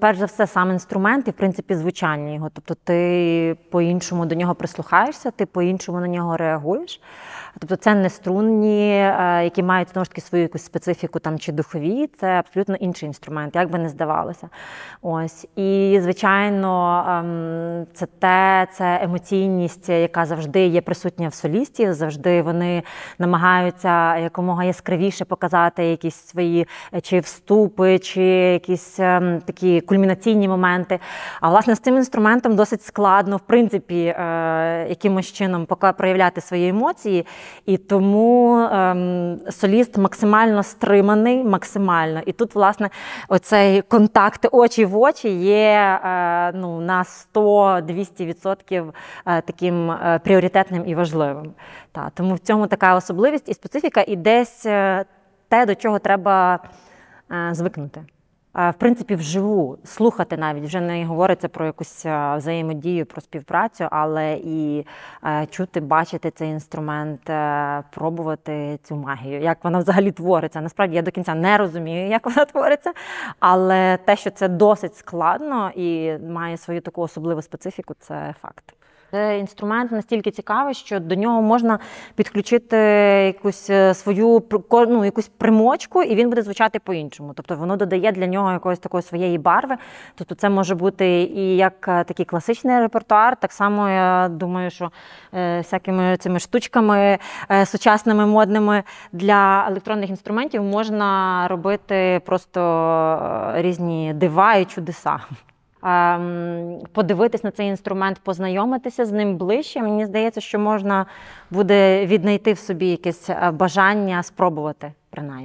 перш за все, сам інструмент і в принципі звучання його. Тобто, ти по-іншому до нього прислухаєшся, ти по-іншому на нього реагуєш. Тобто, це не струнні, е, які мають знову ж таки свою якусь специфіку там чи духові. Це абсолютно інший інструмент, як би не здавалося. Ось і звичайно, ем, це те, це емоційність, яка завжди є присутня в солісті. Завжди вони намагаються якомога яскравіше показати якісь свої е, чи вступи, чи якісь ем, такі кульмінаційні моменти. А власне з цим інструментом досить складно, в принципі, е, якимось чином проявляти свої емоції. І тому ем, соліст максимально стриманий, максимально. І тут, власне, оцей контакт очі в очі є е, ну, на 100-200% е, таким пріоритетним і важливим. Та, Тому в цьому така особливість і специфіка, і десь те, до чого треба звикнути в принципі вживу слухати навіть вже не говориться про якусь взаємодію, про співпрацю, але і е, чути, бачити цей інструмент, е, пробувати цю магію, як вона взагалі твориться. Насправді я до кінця не розумію, як вона твориться, але те, що це досить складно і має свою таку особливу специфіку, це факт. Це інструмент настільки цікавий, що до нього можна підключити якусь е, свою ну, якусь примочку, і він буде звучати по-іншому. Тобто воно додає для нього якоїсь такої своєї барви. Тобто це може бути і як е, такий класичний репертуар. Так само я думаю, що е, всякими цими штучками сучасними модними для електронних інструментів можна робити просто різні дива і чудеса. Ем, подивитись на цей інструмент, познайомитися з ним ближче. Мені здається, що можна буде віднайти в собі якесь е, бажання спробувати, принаймні.